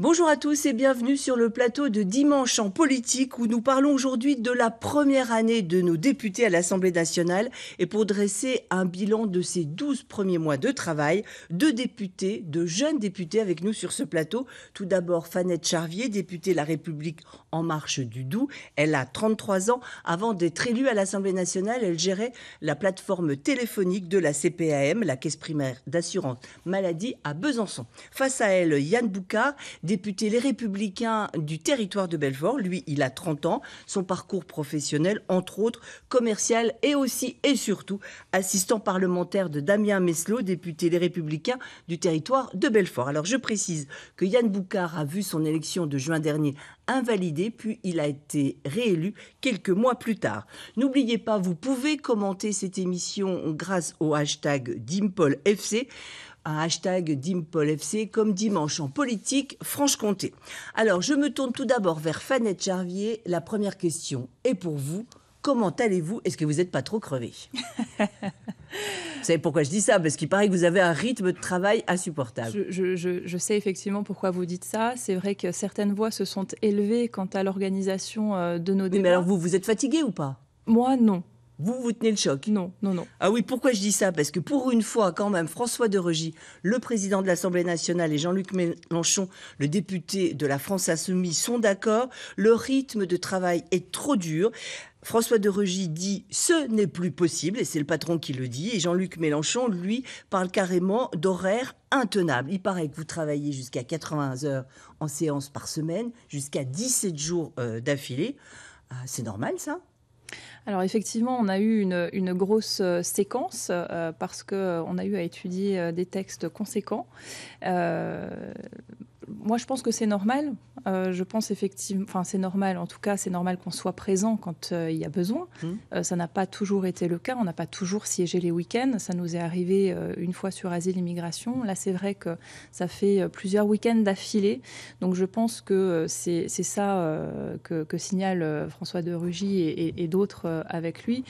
Bonjour à tous et bienvenue sur le plateau de Dimanche en politique où nous parlons aujourd'hui de la première année de nos députés à l'Assemblée nationale et pour dresser un bilan de ces 12 premiers mois de travail, deux députés, deux jeunes députés avec nous sur ce plateau. Tout d'abord Fanette Charvier, députée La République en marche du Doubs. Elle a 33 ans. Avant d'être élue à l'Assemblée nationale, elle gérait la plateforme téléphonique de la CPAM, la caisse primaire d'assurance maladie à Besançon. Face à elle, Yann Boucard, député Les Républicains du territoire de Belfort. Lui, il a 30 ans. Son parcours professionnel, entre autres, commercial et aussi et surtout assistant parlementaire de Damien Meslot, député Les Républicains du territoire de Belfort. Alors je précise que Yann Boucard a vu son élection de juin dernier invalidée, puis il a été réélu quelques mois plus tard. N'oubliez pas, vous pouvez commenter cette émission grâce au hashtag DimpolFC un hashtag DimpolFC comme dimanche en politique Franche-Comté. Alors, je me tourne tout d'abord vers Fanette Charvier. La première question est pour vous. Comment allez-vous Est-ce que vous n'êtes pas trop crevé Vous savez pourquoi je dis ça Parce qu'il paraît que vous avez un rythme de travail insupportable. Je, sais effectivement pourquoi vous dites ça. C'est vrai que certaines voix se sont élevées quant à l'organisation euh, de nos débats. mais alors vous, vous êtes fatigué ou pas Moi, non. Vous, vous tenez le choc Non, non, non. Ah oui, pourquoi je dis ça Parce que pour une fois, quand même, François de Rugy, le président de l'Assemblée nationale, et Jean-Luc Mélenchon, le député de la France Insoumise, sont d'accord. Le rythme de travail est trop dur. François de Rugy dit ce n'est plus possible, et c'est le patron qui le dit, et Jean-Luc Mélenchon, lui, parle carrément d'horaire intenable. Il paraît que vous travaillez jusqu'à 80 heures en séance par semaine, jusqu'à 17 jours euh, d'affilée. Ah, c'est normal ça alors effectivement, on a eu une, une grosse euh, séquence euh, parce qu'on euh, a eu à étudier des textes conséquents moi, je pense que c'est normal. Euh, je pense effectivement, enfin, c'est normal. En tout cas, c'est normal qu'on soit présent quand euh, il y a besoin. Mmh. Euh, ça n'a pas toujours été le cas. On n'a pas toujours siégé les week-ends. Ça nous est arrivé une fois sur Asile Immigration. Là, c'est vrai que ça fait plusieurs week-ends d'affilée. Donc, je pense que c'est ça que, signale François de Rugy et, et d'autres avec lui.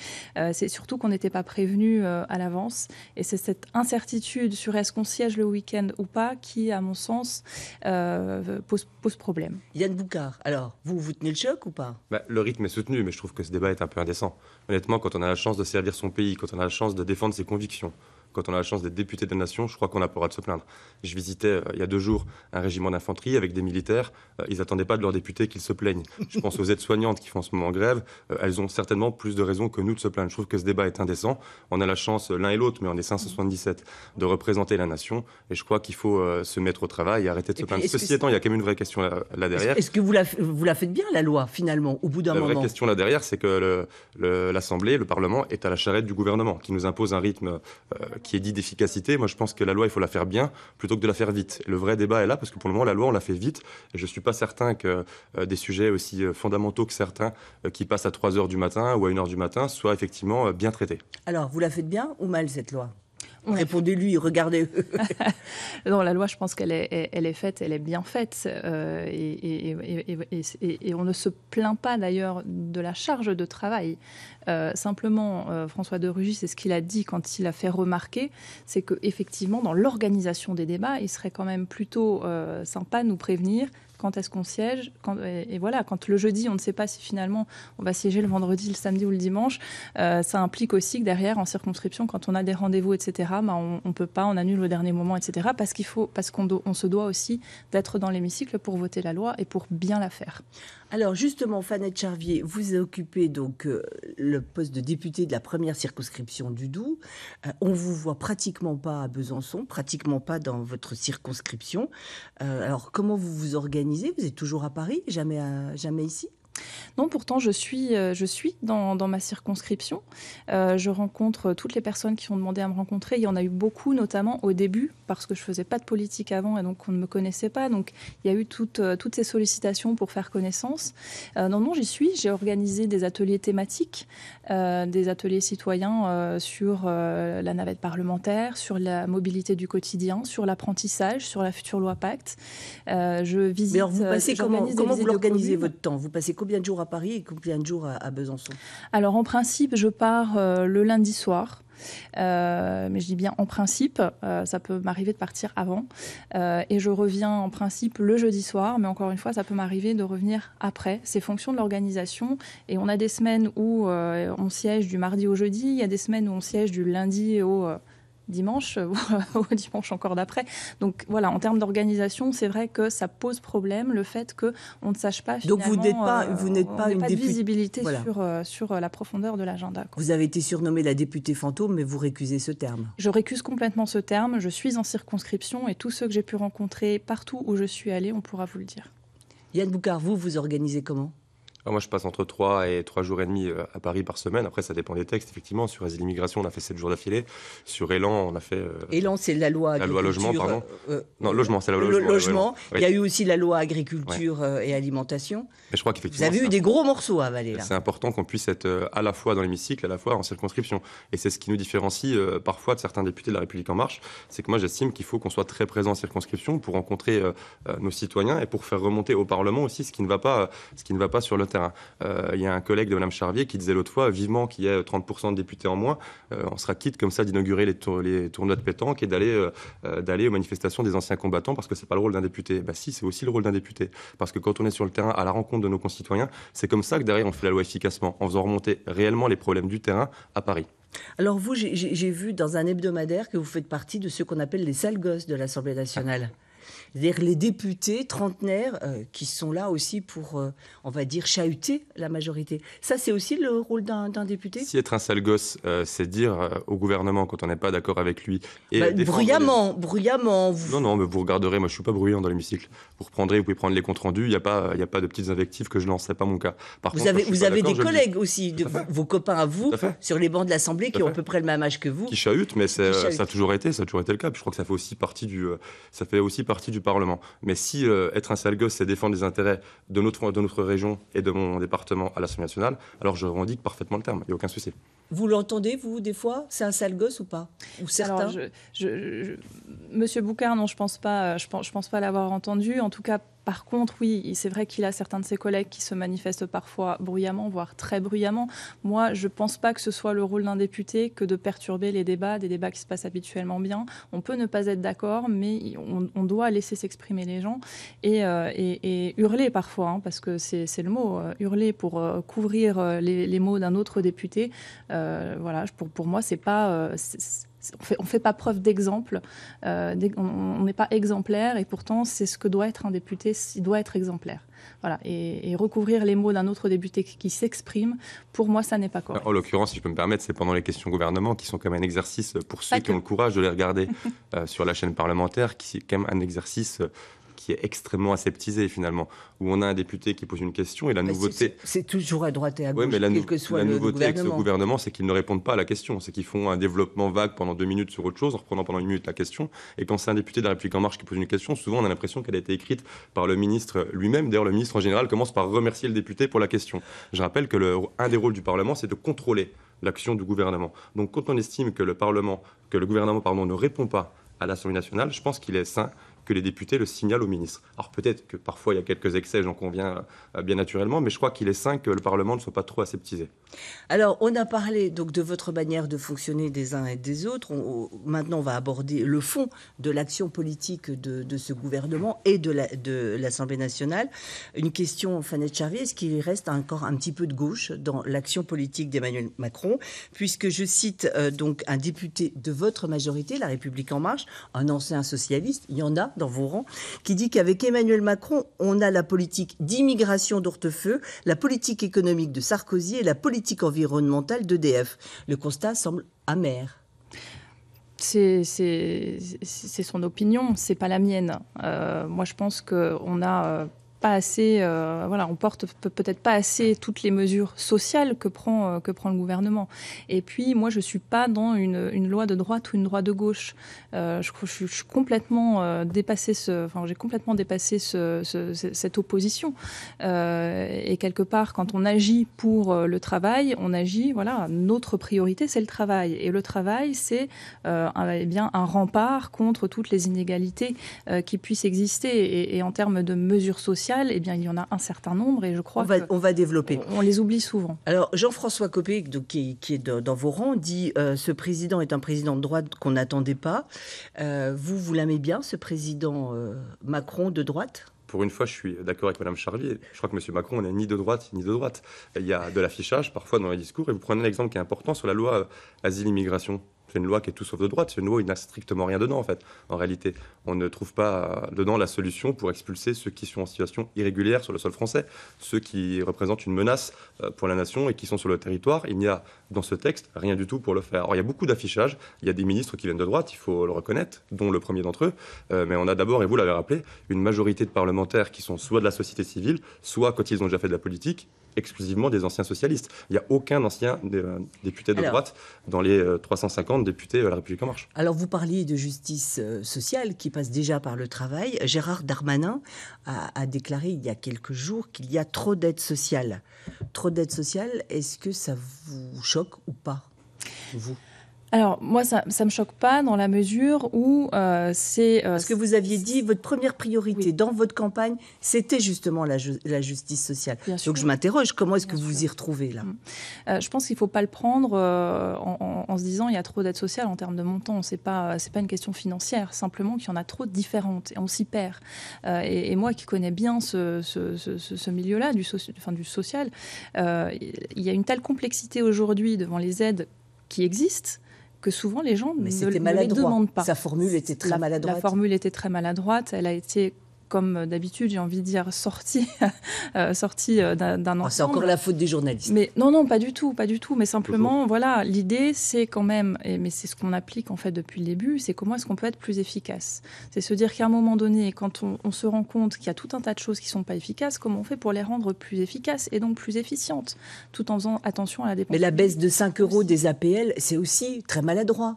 c'est surtout qu'on n'était pas prévenu à l'avance. Et c'est cette incertitude sur est-ce qu'on siège le week-end ou pas qui, à mon sens, euh, pose, pose, problème. Yann Boucard, alors, vous, vous tenez le choc ou pas bah, Le rythme est soutenu, mais je trouve que ce débat est un peu indécent. Honnêtement, quand on a la chance de servir son pays, quand on a la chance de défendre ses convictions, quand on a la chance d'être député de la nation, je crois qu'on a pas le droit de se plaindre. Je visitais euh, il y a deux jours un régiment d'infanterie avec des militaires. Euh, ils n'attendaient pas de leurs députés qu'ils se plaignent. Je pense aux aides-soignantes qui font en ce moment grève. Euh, elles ont certainement plus de raisons que nous de se plaindre. Je trouve que ce débat est indécent. On a la chance, l'un et l'autre, mais on est 577, de représenter la nation. Et je crois qu'il faut se mettre au travail et arrêter de se plaindre. Ceci étant, il y a quand même une vraie question là, derrière. Est-ce que vous la, vous la faites bien, la loi, finalement, au bout d'un moment La vraie question là derrière, c'est que l'Assemblée, le, le Parlement est à la charrette du gouvernement, qui nous impose un rythme qui est dit d'efficacité. Moi, je pense que la loi, il faut la faire bien plutôt que de la faire vite. Le vrai débat est là parce que pour le moment, la loi, on la fait vite. Et je ne suis pas certain que euh, des sujets aussi euh, fondamentaux que certains euh, qui passent à 3 heures du matin ou à 1 heure du matin soient effectivement bien traités. Alors, vous la faites bien ou mal, cette loi répondez lui, regardez. non, la loi, je pense qu'elle est, elle est faite, elle est bien faite. Euh, et, on ne se plaint pas d'ailleurs de la charge de travail. Euh, simplement, euh, François de Rugy, c'est ce qu'il a dit quand il a fait remarquer, c'est qu'effectivement, dans l'organisation des débats, il serait quand même plutôt sympa de nous prévenir quand est-ce qu'on siège, et, voilà, quand le jeudi, on ne sait pas si finalement on va siéger le vendredi, le samedi ou le dimanche, euh, ça implique aussi que derrière, en circonscription, quand on a des rendez-vous, etc., bah, on ne peut pas, on annule au dernier moment, etc., parce qu'il faut, parce qu'on se doit aussi d'être dans l'hémicycle pour voter la loi et pour bien la faire. Alors justement, Fanette Charvier, vous occupez donc euh, le poste de députée de la première circonscription du Doubs. On euh, on vous voit pratiquement pas à Besançon, pratiquement pas dans votre circonscription. Euh, alors comment vous vous organisez Vous êtes toujours à Paris, jamais, jamais ici non, pourtant, je suis, euh, je suis dans, ma circonscription. Euh, je rencontre toutes les personnes qui ont demandé à me rencontrer. Il y en a eu beaucoup, notamment au début, parce que je ne faisais pas de politique avant et donc on ne me connaissait pas. Donc, il y a eu toutes, euh, ces sollicitations pour faire connaissance. non, non, j'y suis. J'ai organisé des ateliers thématiques, des ateliers citoyens sur la navette parlementaire, sur la mobilité du quotidien, sur l'apprentissage, sur la future loi Pacte. je visite. alors vous passez comment, comment vous l'organisez votre temps Vous passez combien de jours à Paris et combien de jours à, Besançon Alors en principe, je pars euh, le lundi soir. Euh, mais je dis bien en principe, euh, ça peut m'arriver de partir avant. et je reviens en principe le jeudi soir, mais encore une fois, ça peut m'arriver de revenir après. C'est fonction de l'organisation. Et on a des semaines où on siège du mardi au jeudi, il y a des semaines où on siège du lundi au dimanche ou dimanche encore d'après. Donc voilà, en termes d'organisation, c'est vrai que ça pose problème le fait que on ne sache pas. Donc vous n'êtes pas, euh, vous n'êtes pas, une de visibilité sur euh, sur euh, la profondeur de l'agenda. Vous avez été surnommée la députée fantôme, mais vous récusez ce terme. Je récuse complètement ce terme. Je suis en circonscription et tous ceux que j'ai pu rencontrer partout où je suis allée, on pourra vous le dire. Yann Boucard, vous vous organisez comment moi, je passe entre 3 et 3 jours et demi euh, à Paris par semaine. Après, ça dépend des textes, effectivement. Sur Asile Immigration, on a fait 7 jours d'affilée. Sur Élan, on a fait. Élan, euh, c'est la loi. La loi logement, pardon. Euh, non, logement, c'est la loi logement. Il y a eu aussi la loi agriculture et alimentation. Mais je crois qu'effectivement. Vous avez eu des gros morceaux à avaler là. C'est important qu'on puisse être à la fois dans l'hémicycle, à la fois en circonscription. Et c'est ce qui nous différencie parfois de certains députés de la République En Marche. C'est que moi, j'estime qu'il faut qu'on soit très présent en circonscription pour rencontrer nos citoyens et pour faire remonter au Parlement aussi ce qui ne va pas, ce qui ne va pas sur le terrain. Euh, il y a un collègue de Mme Charvier qui disait l'autre fois, vivement qu'il y a 30% euh, de députés en moins, euh, on sera quitte comme ça d'inaugurer les, tournois de pétanque et d'aller aux manifestations des anciens combattants parce que ce n'est pas le rôle d'un député. Bah si, c'est aussi le rôle d'un député. Parce que quand on est sur le terrain à la rencontre de nos concitoyens, c'est comme ça que derrière on fait la loi efficacement, en faisant remonter réellement les problèmes du terrain à Paris. Alors vous, j'ai vu dans un hebdomadaire que vous faites partie de ce qu'on appelle les sales gosses de l'Assemblée nationale cest dire les députés trentenaires euh, qui sont là aussi pour, euh, on va dire, chahuter la majorité. Ça, c'est aussi le rôle d'un député Si être un sale gosse, euh, c'est dire au gouvernement quand on n'est pas d'accord avec lui. Et bah, bruyamment, bruyamment. Vous... Non, non, mais vous regarderez, moi je ne suis pas bruyant dans l'hémicycle. Vous reprendrez, vous pouvez prendre les comptes rendus, il n'y a, pas, y a pas de petites invectives que je lance, ce pas mon cas. Par vous avez, vous avez des collègues aussi, de, vos copains à vous, sur les bancs de l'Assemblée, qui ont à peu près le même âge que vous. Qui chahutent, mais ça a toujours été, ça a toujours été le cas. je crois que ça fait aussi partie du, ça fait aussi partie du Parlement. Mais si euh, être un sale gosse, c'est défendre les intérêts de notre, de notre région et de mon département à l'Assemblée nationale, alors je revendique parfaitement le terme, il n'y a aucun souci. Vous l'entendez, vous, des fois C'est un sale gosse ou pas Ou certains je, Monsieur Boucard, non, je pense pas, euh, je pense, je pense pas l'avoir entendu. En tout cas, par contre, oui, c'est vrai qu'il a certains de ses collègues qui se manifestent parfois bruyamment, voire très bruyamment. Moi, je ne pense pas que ce soit le rôle d'un député que de perturber les débats, des débats qui se passent habituellement bien. On peut ne pas être d'accord, mais on, doit laisser s'exprimer les gens et, euh, hurler parfois, hein, parce que c'est le mot, euh, hurler pour euh, couvrir les, mots d'un autre député. voilà, pour, pour moi, c'est pas on ne fait pas preuve d'exemple, euh, on n'est pas exemplaire et pourtant c'est ce que doit être un député, il doit être exemplaire. Voilà, et, recouvrir les mots d'un autre député qui s'exprime, pour moi ça n'est pas correct. En l'occurrence, si je peux me permettre, c'est pendant les questions gouvernement qui sont quand même un exercice pour ceux qui ont le courage de les regarder euh, sur la chaîne parlementaire, qui est quand même un exercice qui est extrêmement aseptisé finalement, où on a un député qui pose une question et la bah, nouveauté. C'est toujours à droite et à gauche, quel que soit le, nouveauté La gouvernement. avec ce gouvernement, c'est qu'ils ne répondent pas à la question, c'est qu'ils font un développement vague pendant deux minutes sur autre chose, en reprenant pendant une minute la question. Et quand c'est un député de la République en marche qui pose une question, souvent on a l'impression qu'elle a été écrite par le ministre lui-même. D'ailleurs, le ministre en général commence par remercier le député pour la question. Je rappelle que le, des rôles du Parlement, c'est de contrôler l'action du gouvernement. Donc quand on estime que le Parlement, que le gouvernement pardon, ne répond pas à l'Assemblée nationale, je pense qu'il est sain que les députés le signalent au ministre. Alors peut-être que parfois il y a quelques excès, j'en conviens euh, bien naturellement, mais je crois qu'il est sain que le Parlement ne soit pas trop aseptisé. Alors on a parlé donc de votre manière de fonctionner des uns et des autres. maintenant on va aborder le fond de l'action politique de, ce gouvernement et de l'Assemblée nationale. Une question, Fanny Charvier, est-ce qu'il reste encore un petit peu de gauche dans l'action politique d'Emmanuel Macron Puisque je cite euh, donc un député de votre majorité, La République en marche, un ancien socialiste, il y en a dans vos rangs, qui dit qu'avec Emmanuel Macron, on a la politique d'immigration d'Hortefeux, la politique économique de Sarkozy et la politique environnementale d'EDF. Le constat semble amer. C'est son opinion, c'est pas la mienne. Euh, moi, je pense qu'on a euh, pas assez, euh, voilà, on porte peut-être pas assez toutes les mesures sociales que prend euh, que prend le gouvernement. Et puis moi, je suis pas dans une, une loi de droite ou une loi de gauche. Euh, je, suis complètement dépassé ce, enfin, j'ai complètement dépassé ce, cette opposition. et quelque part, quand on agit pour le travail, on agit, voilà, notre priorité, c'est le travail. Et le travail, c'est eh bien un rempart contre toutes les inégalités qui puissent exister. et en termes de mesures sociales eh bien, il y en a un certain nombre et je crois qu'on va, développer. On, les oublie souvent. Alors, Jean-François Copé, qui, est dans vos rangs, dit euh, ce président est un président de droite qu'on n'attendait pas. Euh, vous, vous l'aimez bien, ce président euh, Macron de droite pour une fois, je suis d'accord avec Mme Charlier. Je crois que Monsieur Macron n'est ni de droite ni de droite. Il y a de l'affichage parfois dans les discours. Et vous prenez l'exemple qui est important sur la loi asile-immigration. C'est une loi qui est tout sauf de droite. C'est une loi, il n'a strictement rien dedans, en fait. En réalité, on ne trouve pas dedans la solution pour expulser ceux qui sont en situation irrégulière sur le sol français, ceux qui représentent une menace euh, pour la nation et qui sont sur le territoire. Il n'y a dans ce texte rien du tout pour le faire. Or, il y a beaucoup d'affichages. Il y a des ministres qui viennent de droite, il faut le reconnaître, dont le premier d'entre eux. Euh, mais on a d'abord, et vous l'avez rappelé, une majorité de parlementaires qui sont soit de la société civile, soit quand ils ont déjà fait de la politique, exclusivement des anciens socialistes. Il n'y a aucun ancien euh, député de droite dans les 350 euh, députés de euh, La République En Marche. Alors vous parliez de justice sociale qui passe déjà par le travail. Gérard Darmanin a, déclaré il y a quelques jours qu'il y a trop d'aide sociale. Trop d'aide sociale, est-ce que ça vous choque ou pas vous alors moi, ça, ne me choque pas dans la mesure où euh, c'est... Euh, Parce que vous aviez dit, votre première priorité dans votre campagne, c'était justement la, justice sociale. Bien Donc je m'interroge, comment est-ce que vous y retrouvez là mm. euh, Je pense qu'il ne faut pas le prendre en, se disant, il y a trop d'aides sociales en termes de montants. Ce n'est pas, une question financière, simplement qu'il y en a trop de différentes et on s'y perd. Et, moi qui connais bien ce, milieu-là, du social, il y a une telle complexité aujourd'hui devant les aides qui existent que souvent les gens Mais ne, ne les demandent pas. Sa formule était très maladroite. La formule était très maladroite. Elle a été comme d'habitude, j'ai envie de dire, sorti, euh, sortie euh, d'un ensemble. Ah, c'est encore la faute des journalistes. Mais non, non, pas du tout, pas du tout. Mais simplement, voilà, l'idée, c'est quand même, et, mais c'est ce qu'on applique en fait depuis le début, c'est comment est-ce qu'on peut être plus efficace. C'est se dire qu'à un moment donné, quand on, se rend compte qu'il y a tout un tas de choses qui sont pas efficaces, comment on fait pour les rendre plus efficaces et donc plus efficientes, tout en faisant attention à la dépense. Mais la baisse de 5 euros des APL, c'est aussi très maladroit.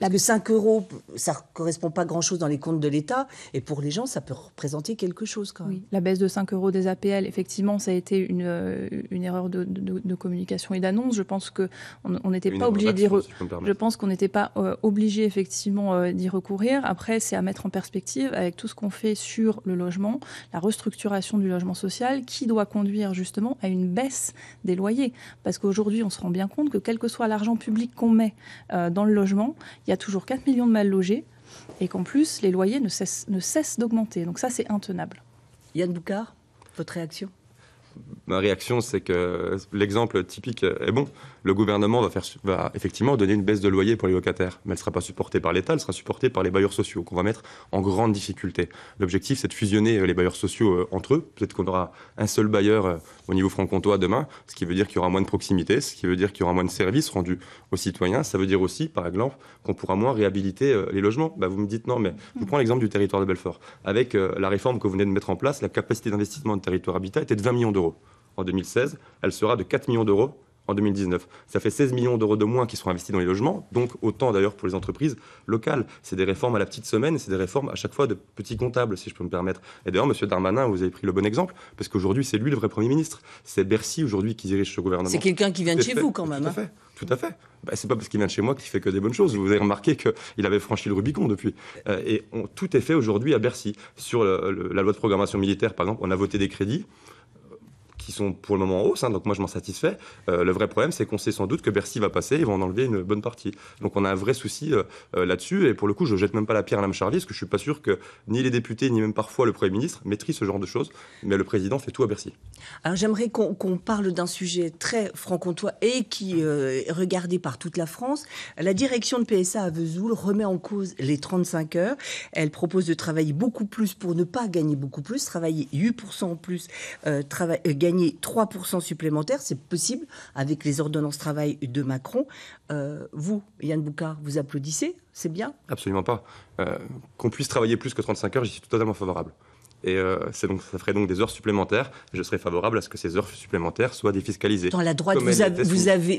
Là, de 5 euros, ça ne correspond pas grand-chose dans les comptes de l'État, et pour les gens, ça peut représenter quelque chose quand La baisse de 5 euros des APL, effectivement, ça a été une, euh, erreur de, communication et d'annonce. Je pense que on n'était pas obligé d'y je, pense qu'on n'était pas euh, obligé effectivement euh, d'y recourir. Après, c'est à mettre en perspective avec tout ce qu'on fait sur le logement, la restructuration du logement social, qui doit conduire justement à une baisse des loyers, parce qu'aujourd'hui, on se rend bien compte que quel que soit l'argent public qu'on met dans le logement, il y a toujours 4 millions de mal logés et qu'en plus, les loyers ne cessent, d'augmenter. Donc ça, c'est intenable. Yann Boucard, votre réaction Ma réaction, c'est que l'exemple typique est bon le gouvernement va, effectivement donner une baisse de loyer pour les locataires, mais elle ne sera pas supportée par l'État, elle sera supportée par les bailleurs sociaux, qu'on va mettre en grande difficulté. L'objectif, c'est de fusionner euh, les bailleurs sociaux euh, entre eux. Peut-être qu'on aura un seul bailleur euh, au niveau franc-comtois demain, ce qui veut dire qu'il y aura moins de proximité, ce qui veut dire qu'il y aura moins de services rendus aux citoyens. Ça veut dire aussi, par exemple, qu'on pourra moins réhabiliter les logements. Bah, vous me dites non, mais je vous prends l'exemple du territoire de Belfort. Avec la réforme que vous venez de mettre en place, la capacité d'investissement de territoire habitat était de 20 millions d'euros en 2016, elle sera de 4 millions d'euros en 2019. Ça fait 16 millions d'euros de moins qui seront investis dans les logements, donc autant d'ailleurs pour les entreprises locales. C'est des réformes à la petite semaine, c'est des réformes à chaque fois de petits comptables, si je peux me permettre. Et d'ailleurs, Monsieur Darmanin, vous avez pris le bon exemple, parce qu'aujourd'hui, c'est lui le vrai Premier ministre. C'est Bercy aujourd'hui qui dirige ce gouvernement. C'est quelqu'un qui vient de chez vous quand même. Tout à hein. fait. Tout à bah, c'est pas parce qu'il vient de chez moi qu'il fait que des bonnes choses. Vous avez remarqué qu'il avait franchi le Rubicon depuis. Euh, et on, tout est fait aujourd'hui à Bercy. Sur la loi de programmation militaire, par exemple, on a voté des crédits qui sont pour le moment en hausse, hein, donc moi je m'en satisfais. Euh, le vrai problème, c'est qu'on sait sans doute que Bercy va passer et vont en enlever une bonne partie. Donc on a un vrai souci euh, euh, là-dessus, et pour le coup, je jette même pas la pierre à l'âme Charlie, parce que je suis pas sûr que ni les députés, ni même parfois le Premier ministre maîtrisent ce genre de choses, mais le président fait tout à Bercy. Alors j'aimerais qu'on parle d'un sujet très franc-comtois et qui est regardé par toute la France. La direction de PSA à Vesoul remet en cause les 35 heures. Elle propose de travailler beaucoup plus pour ne pas gagner beaucoup plus, travailler 8% en plus, travailler, gagner 3% supplémentaires, c'est possible avec les ordonnances travail de Macron. Euh, vous, Yann Boucard, vous applaudissez C'est bien Absolument pas. Euh, qu'on puisse travailler plus que 35 heures, j'y suis totalement favorable. Et euh, donc, ça ferait donc des heures supplémentaires. Je serais favorable à ce que ces heures supplémentaires soient défiscalisées. Dans la droite, vous, avez,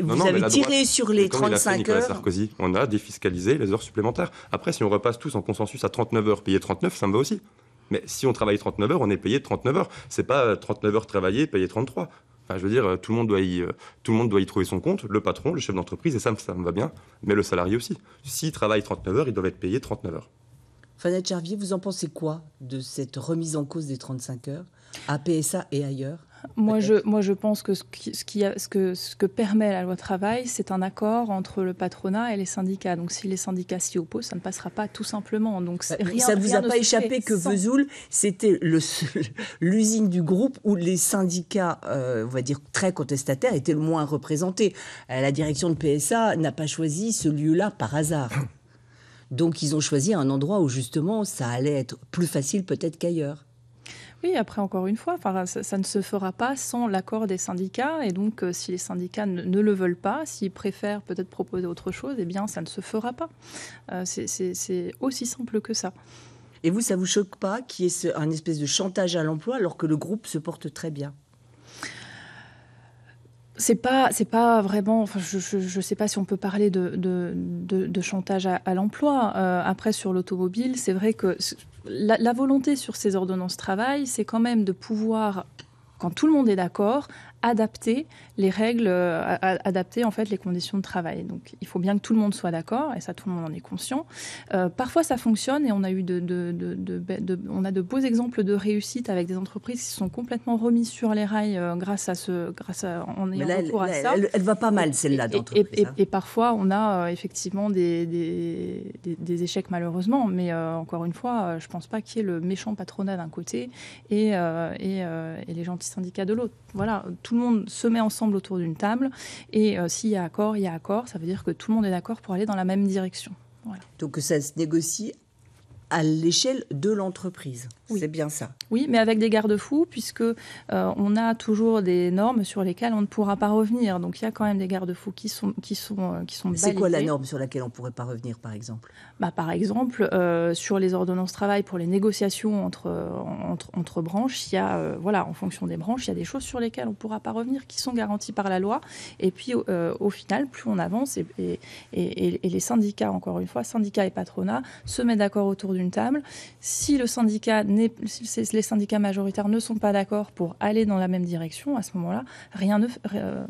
vous avez tiré sur les 35 heures. Sarkozy, on a défiscalisé les heures supplémentaires. Après, si on repasse tous en consensus à 39 heures, payer 39, ça me va aussi. Mais si on travaille 39 heures, on est payé 39 heures. Ce n'est pas 39 euh, heures travaillées, payé 33. Enfin, je veux dire, euh, tout le, monde doit y, euh, tout le monde doit y trouver son compte, le patron, le chef d'entreprise, et ça, ça me va bien, mais le salarié aussi. S'il travaille 39 heures, il doit être payé 39 heures. Fanette Charvier, vous en pensez quoi de cette remise en cause des 35 heures à PSA et ailleurs moi, je, moi, je pense que ce, ce, que, ce que permet la loi travail, c'est un accord entre le patronat et les syndicats. Donc, si les syndicats s'y opposent, ça ne passera pas tout simplement. Donc, rien, ça ne vous a pas échappé que Vesoul, c'était l'usine du groupe où les syndicats, euh, on va dire très contestataires, étaient le moins représentés. Euh, la direction de PSA n'a pas choisi ce lieu-là par hasard. Donc, ils ont choisi un endroit où justement ça allait être plus facile peut-être qu'ailleurs. Oui, après, encore une fois, ça, ne se fera pas sans l'accord des syndicats. Et donc, euh, si les syndicats ne, le veulent pas, s'ils préfèrent peut-être proposer autre chose, eh bien, ça ne se fera pas. Euh, c'est aussi simple que ça. Et vous, ça vous choque pas qu'il y ait un espèce de chantage à l'emploi alors que le groupe se porte très bien c'est pas, pas vraiment. je, ne sais pas si on peut parler de, chantage à, l'emploi. Euh, après, sur l'automobile, c'est vrai que la, la, volonté sur ces ordonnances travail, c'est quand même de pouvoir, quand tout le monde est d'accord, adapter les règles, euh, adapter en fait les conditions de travail. Donc il faut bien que tout le monde soit d'accord, et ça tout le monde en est conscient. Euh, parfois ça fonctionne et on a eu de, on a de beaux exemples de réussite avec des entreprises qui se sont complètement remises sur les rails euh, grâce à ce, grâce elle, à ça. Elle, va pas mal celle-là d'entreprise. Hein. Et, parfois on a effectivement des, des, échecs malheureusement, mais encore une fois, je pense pas qu'il y ait le méchant patronat d'un côté et, et les gentils syndicats de l'autre. Voilà, tout tout le monde se met ensemble autour d'une table. Et euh, s'il y a accord, il y a accord. Ça veut dire que tout le monde est d'accord pour aller dans la même direction. Donc ça se négocie à l'échelle de l'entreprise. Oui. C'est bien ça. Oui, mais avec des garde-fous, puisque euh, on a toujours des normes sur lesquelles on ne pourra pas revenir. Donc il y a quand même des garde-fous qui sont qui sont euh, qui sont. C'est quoi la norme sur laquelle on ne pourrait pas revenir, par exemple bah, par exemple euh, sur les ordonnances travail pour les négociations entre entre, branches, il y a voilà en fonction des branches, il y a des choses sur lesquelles on ne pourra pas revenir qui sont garanties par la loi. Et puis au final, plus on avance et, et, les syndicats, encore une fois, syndicats et patronats se mettent d'accord autour d'une table. Si le syndicat les syndicats majoritaires ne sont pas d'accord pour aller dans la même direction, à ce moment-là, rien ne, euh,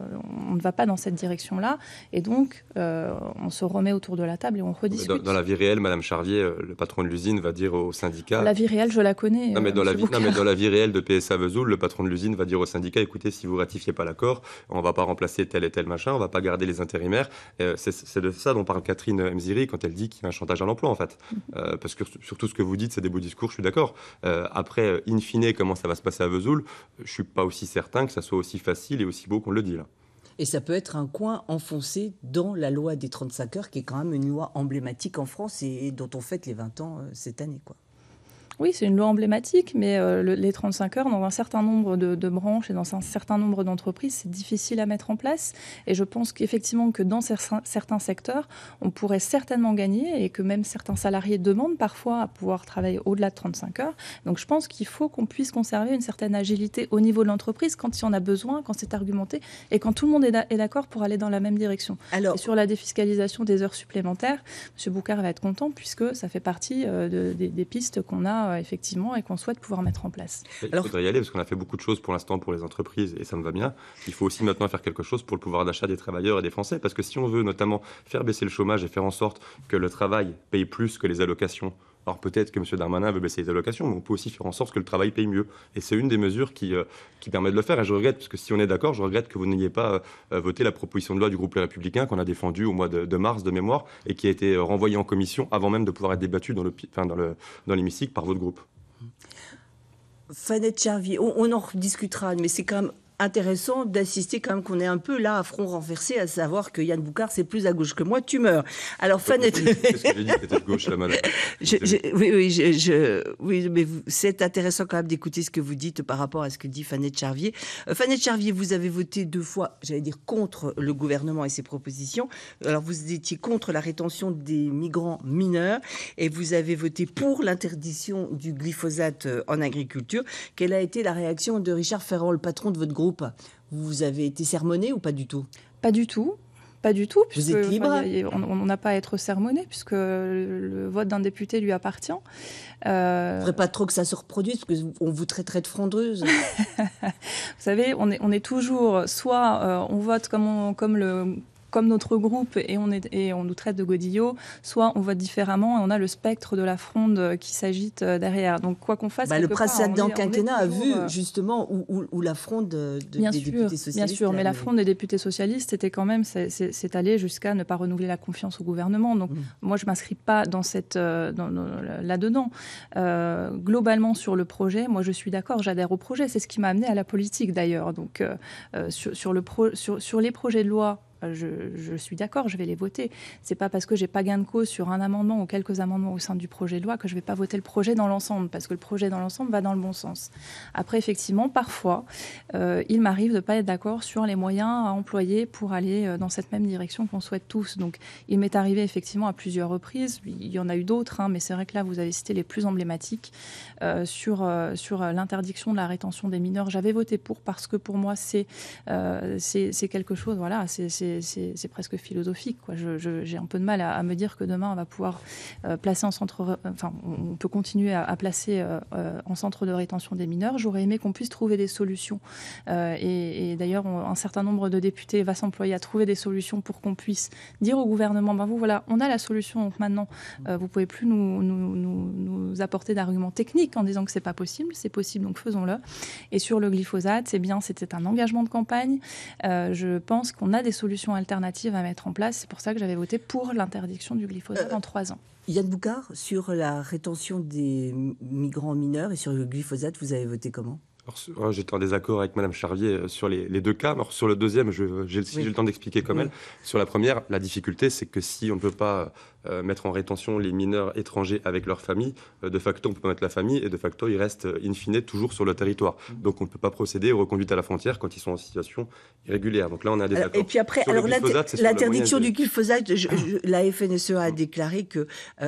on ne va pas dans cette direction-là. Et donc, euh, on se remet autour de la table et on rediscute. Dans, la vie réelle, Madame Charvier, euh, le patron de l'usine, va dire au syndicat. La vie réelle, je la connais. Non, mais, dans, la vie, dans la réelle de PSA Vesoul, le patron de l'usine va dire au syndicat écoutez, si vous ratifiez pas l'accord, on va pas remplacer tel et tel machin, on va pas garder les intérimaires. c'est de ça dont parle Catherine Mziri quand elle dit qu'il y a un chantage à l'emploi, en fait. Mm. parce que surtout ce que vous dites, c'est des beaux discours, je suis d'accord. Euh, après, euh, in fine, comment ça va se passer à Vesoul, je ne suis pas aussi certain que ça soit aussi facile et aussi beau qu'on le dit là. Et ça peut être un coin enfoncé dans la loi des 35 heures, qui est quand même une loi emblématique en France et, dont on fête les 20 ans euh, cette année. quoi. Oui, c'est une loi emblématique, mais euh, les 35 heures, dans un certain nombre de, branches et dans un certain nombre d'entreprises, c'est difficile à mettre en place. Et je pense qu'effectivement que dans certains secteurs, on pourrait certainement gagner et que même certains salariés demandent parfois à pouvoir travailler au-delà de 35 heures. Donc je pense qu'il faut qu'on puisse conserver une certaine agilité au niveau de l'entreprise quand il y en a besoin, quand c'est argumenté et quand tout le monde est d'accord pour aller dans la même direction. Alors... sur la défiscalisation des heures supplémentaires, M. Boucard va être content puisque ça fait partie euh, des pistes qu'on a euh, effectivement et qu'on souhaite pouvoir mettre en place. Il faudrait y aller parce qu'on a fait beaucoup de choses pour l'instant pour les entreprises et ça me va bien. Il faut aussi maintenant faire quelque chose pour le pouvoir d'achat des travailleurs et des Français parce que si on veut notamment faire baisser le chômage et faire en sorte que le travail paye plus que les allocations alors peut-être que M. Darmanin veut baisser les allocations, mais on peut aussi faire en sorte que le travail paye mieux. Et c'est une des mesures qui, euh, qui permet de le faire. Et je regrette, parce que si on est d'accord, je regrette que vous n'ayez pas euh, voté la proposition de loi du groupe Les Républicains qu'on a défendue au mois de, mars de mémoire et qui a été euh, renvoyée en commission avant même de pouvoir être débattue dans l'hémicycle enfin, dans le, dans par votre groupe. Fanette Charvier, on, on, en discutera, mais c'est quand même intéressant d'assister quand même qu'on est un peu là à front renversé, à savoir que Yann Boucard, c'est plus à gauche que moi, tu meurs. Alors, Fanette... oui, oui, je, oui, mais c'est intéressant quand même d'écouter ce que vous dites par rapport à ce que dit Fanette Charvier. Euh, Fanette Charvier, vous avez voté deux fois, j'allais dire, contre le gouvernement et ses propositions. Alors, vous étiez contre la rétention des migrants mineurs et vous avez voté pour l'interdiction du glyphosate euh, en agriculture. Quelle a été la réaction de Richard Ferrand, le patron de votre groupe vous avez été sermonné ou pas du tout Pas du tout. Pas du tout. On n'a pas à être sermonné puisque le vote d'un député lui appartient. Euh... pas trop que ça se reproduise parce qu'on vous traiterait de frondeuse. vous savez, on est, on est toujours soit euh, on vote comme, comme le comme notre groupe et on, est, et on nous traite de godillots, soit on vote différemment et on a le spectre de la fronde qui s'agite euh, derrière. Donc quoi qu'on fasse... Bah, le le précédent quinquennat a vu euh, justement où, la fronde de, bien des sûr, députés socialistes... Bien sûr, mais la fronde des députés socialistes était quand même, c'est allé jusqu'à ne pas renouveler la confiance au gouvernement. Donc mmh. moi, je m'inscris pas dans cette, euh, là-dedans. globalement sur le projet, moi je suis d'accord, j'adhère au projet. C'est ce qui m'a amené à la politique d'ailleurs. Donc sur, le sur les projets de loi euh, je, suis d'accord, je vais les voter. C'est pas parce que j'ai pas gain de cause sur un amendement ou quelques amendements au sein du projet de loi que je vais pas voter le projet dans l'ensemble, parce que le projet dans l'ensemble va dans le bon sens. Après, effectivement, parfois, euh, il m'arrive de pas être d'accord sur les moyens à employer pour aller euh, dans cette même direction qu'on souhaite tous. Donc, il m'est arrivé effectivement à plusieurs reprises. Il y en a eu d'autres, hein, mais c'est vrai que là, vous avez cité les plus emblématiques sur sur l'interdiction de la rétention des mineurs. J'avais voté pour parce que pour moi, c'est c'est quelque chose. Voilà, c'est c'est presque philosophique. J'ai un peu de mal à, me dire que demain, on va pouvoir euh, placer en centre, enfin, on peut continuer à, placer euh, euh, en centre de rétention des mineurs. J'aurais aimé qu'on puisse trouver des solutions. et, d'ailleurs, un certain nombre de députés va s'employer à trouver des solutions pour qu'on puisse dire au gouvernement, ben vous voilà, on a la solution, donc maintenant, vous pouvez plus nous, nous apporter d'arguments techniques en disant que c'est pas possible, c'est possible, donc faisons-le. Et sur le glyphosate, c'est bien, c'était un engagement de campagne. je pense qu'on a des solutions alternative à mettre en place. C'est pour ça que j'avais voté pour l'interdiction du glyphosate euh, en trois ans. Yann Boucard, sur la rétention des migrants mineurs et sur le glyphosate, vous avez voté comment Oh, j'étais en désaccord avec Madame Charvier euh, sur les, deux cas. mais sur le deuxième, j'ai le temps d'expliquer comme elle. Sur la première, la difficulté, c'est que si on ne peut pas euh, mettre en rétention les mineurs étrangers avec leur famille, euh, de facto, on ne peut pas mettre la famille et de facto, ils restent in fine toujours sur le territoire. Mm. Donc, on ne peut pas procéder aux reconduites à la frontière quand ils sont en situation irrégulière. Donc là, on a des Et puis après, l'interdiction du glyphosate, la FNSEA a déclaré que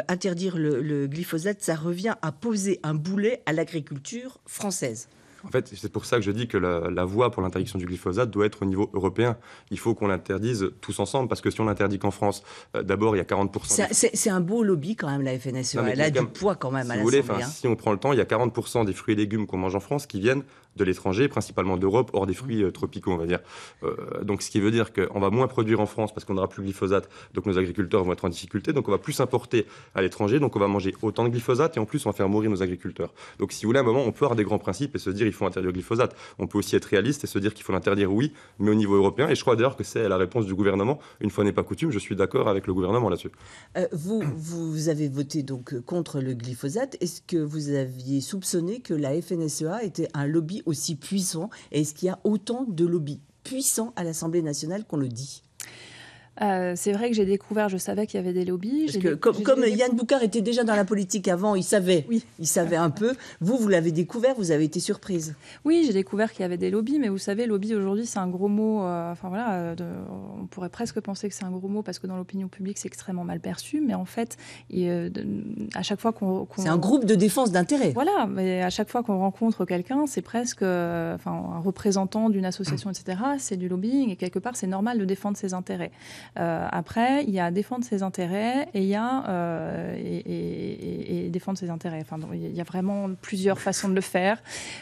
interdire le glyphosate, ça revient à poser un boulet à l'agriculture française. En fait, c'est pour ça que je dis que la, voie pour l'interdiction du glyphosate doit être au niveau européen. Il faut qu'on l'interdise tous ensemble, parce que si on l'interdit qu'en France, euh, d'abord, il y a 40%. C'est un beau lobby quand même, la FNSEA. Elle a du poids quand même si à vous hein. Si on prend le temps, il y a 40% des fruits et légumes qu'on mange en France qui viennent de l'étranger, principalement d'Europe, hors des fruits euh, tropicaux, on va dire. Euh, donc ce qui veut dire qu'on va moins produire en France parce qu'on n'aura plus glyphosate, donc nos agriculteurs vont être en difficulté, donc on va plus importer à l'étranger, donc on va manger autant de glyphosate et en plus on va faire mourir nos agriculteurs. Donc si vous voulez, à un moment, on peut avoir des grands principes et se dire qu'il faut interdire le glyphosate. On peut aussi être réaliste et se dire qu'il faut l'interdire, oui, mais au niveau européen. Et je crois d'ailleurs que c'est la réponse du gouvernement. Une fois n'est pas coutume, je suis d'accord avec le gouvernement là-dessus. Euh, vous, vous avez voté donc contre le glyphosate. Est-ce que vous aviez soupçonné que la FNSEA était un lobby aussi puissant est-ce qu'il y a autant de lobbies puissants à l'Assemblée nationale qu'on le dit euh, c'est vrai que j'ai découvert, je savais qu'il y avait des lobbies. comme, Yann Boucard était déjà dans la politique avant, il savait, oui. il savait un peu. Vous, vous l'avez découvert, vous avez été surprise. Oui, j'ai découvert qu'il y avait des lobbies, mais vous savez, lobby aujourd'hui, c'est un gros mot. Euh, enfin euh, on pourrait presque penser que c'est un gros mot parce que dans l'opinion publique, c'est extrêmement mal perçu, mais en fait, à chaque fois qu'on, c'est un groupe de défense d'intérêts. Voilà, mais à chaque fois qu'on rencontre quelqu'un, c'est presque, enfin, un représentant d'une association, hum. etc. C'est du lobbying et quelque part, c'est normal de défendre ses intérêts. Euh, après, il y a défendre ses intérêts et il y a euh, et, défendre ses intérêts. Enfin, il y a vraiment plusieurs façons de le faire.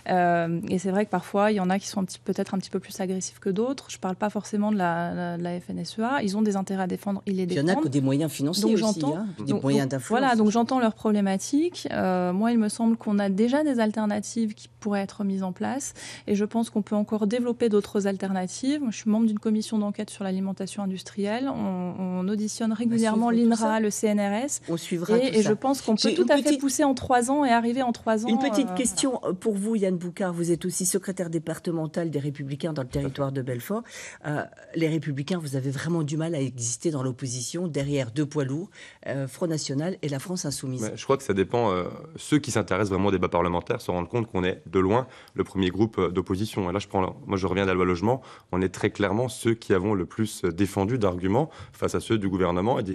Euh, et c'est vrai que parfois, il y en a qui sont peut-être un petit peu plus agressifs que d'autres. Je ne parle pas forcément de la, FNSEA. E ils ont des intérêts à défendre, Il y en a que des moyens financiers donc, aussi, hein, des donc, moyens d'influence. Voilà, donc j'entends leur problématique. moi, il me semble qu'on a déjà des alternatives qui pourraient être mises en place et je pense qu'on peut encore développer d'autres alternatives. je suis membre d'une commission d'enquête sur l'alimentation industrielle on, auditionne régulièrement l'INRA, le CNRS. On suivra. Et, je pense qu'on peut tout à fait pousser en trois ans et arriver en trois ans. Une petite euh, question euh, pour vous, Yann Boucard. Vous êtes aussi secrétaire départemental des Républicains dans le territoire de Belfort. Euh, les Républicains, vous avez vraiment du mal à exister dans l'opposition derrière deux poids lourds, Front National et la France Insoumise. je crois que ça dépend. ceux qui s'intéressent vraiment au débat parlementaire se rendent compte qu'on est de loin le premier groupe d'opposition. Et là, je moi, je reviens de la loi logement. On est très clairement ceux qui avons le plus défendu d'arguments face à ceux du gouvernement et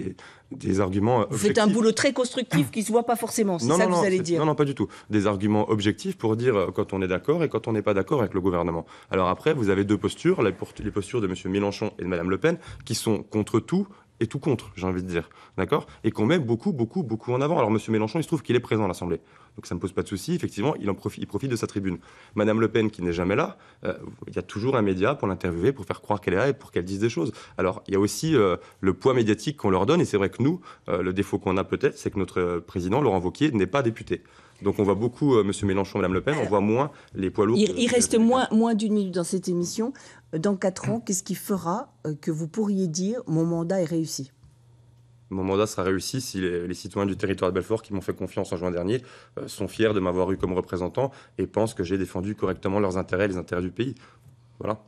des, arguments. Vous faites un boulot très constructif qui ne se voit pas forcément, c'est ça que vous allez dire. Non, non, pas du tout. Des arguments objectifs pour dire euh, quand on est d'accord et quand on n'est pas d'accord avec le gouvernement. Alors après, vous avez deux postures, les postures de M. Mélenchon et de Mme Le Pen, qui sont contre tout et tout contre, j'ai envie de dire, d'accord Et qu'on met beaucoup, beaucoup, beaucoup en avant. Alors M. Mélenchon, il se trouve qu'il est présent à l'Assemblée donc ça ne me pose pas de souci. Effectivement, il, en profite, profite de sa tribune. Madame Le Pen, qui n'est jamais là, euh, il y a toujours un média pour l'interviewer, pour faire croire qu'elle est là et pour qu'elle dise des choses. Alors, il y a aussi euh, le poids médiatique qu'on leur donne, et c'est vrai que nous, euh, le défaut qu'on a peut-être, c'est que notre président, Laurent Vauquier, n'est pas député. Donc on voit beaucoup M. Mélenchon, Madame Le Pen, on voit moins les poids lourds. Il, reste moins, moins d'une minute dans cette émission. Dans quatre ans, qu'est-ce qui fera que vous pourriez dire mon mandat est réussi mon mandat sera réussi si les, citoyens du territoire de Belfort qui m'ont fait confiance en juin dernier euh, sont fiers de m'avoir eu comme représentant et pensent que j'ai défendu correctement leurs intérêts et les intérêts du pays. Voilà.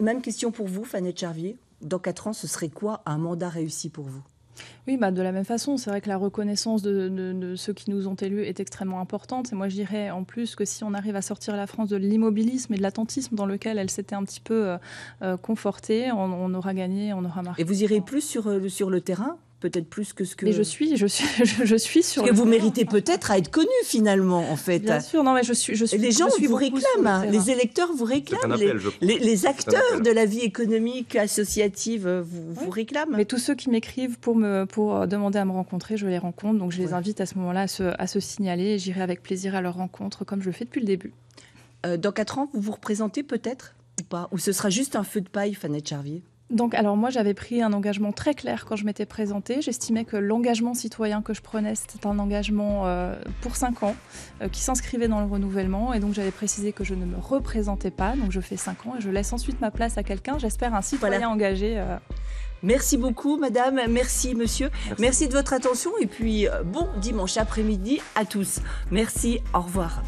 Même question pour vous, Fanny Charvier. Dans quatre ans, ce serait quoi un mandat réussi pour vous oui, bah de la même façon, c'est vrai que la reconnaissance de, de, ceux qui nous ont élus est extrêmement importante. Et moi, je dirais en plus que si on arrive à sortir la France de l'immobilisme et de l'attentisme dans lequel elle s'était un petit peu euh, euh, confortée, on, aura gagné, on aura marqué. Et vous irez plus sur, euh, sur le terrain peut-être plus que ce que. je suis, je suis, je, suis sur. que vous méritez peut-être à être connu finalement, en fait. Bien sûr, non, mais je suis, je suis. Les gens vous réclament, hein. les électeurs vous réclament, les, acteurs de la vie économique associative euh, vous, vous réclament. Mais tous ceux qui m'écrivent pour me, pour euh, demander à me rencontrer, je les rencontre, donc je les invite à ce moment-là à se, à se signaler. et J'irai avec plaisir à leur rencontre, comme je le fais depuis le début. Euh, dans quatre ans, vous vous représentez peut-être ou pas, ou ce sera juste un feu de paille, Fanny Charvier donc, alors moi, j'avais pris un engagement très clair quand je m'étais présentée. J'estimais que l'engagement citoyen que je prenais, c'était un engagement euh, pour 5 ans euh, qui s'inscrivait dans le renouvellement. Et donc, j'avais précisé que je ne me représentais pas. Donc, je fais 5 ans et je laisse ensuite ma place à quelqu'un, j'espère un citoyen engagé. Euh. Merci beaucoup, madame. Merci, monsieur. Merci de votre attention. Et puis, bon dimanche après-midi à tous. Merci. Au revoir.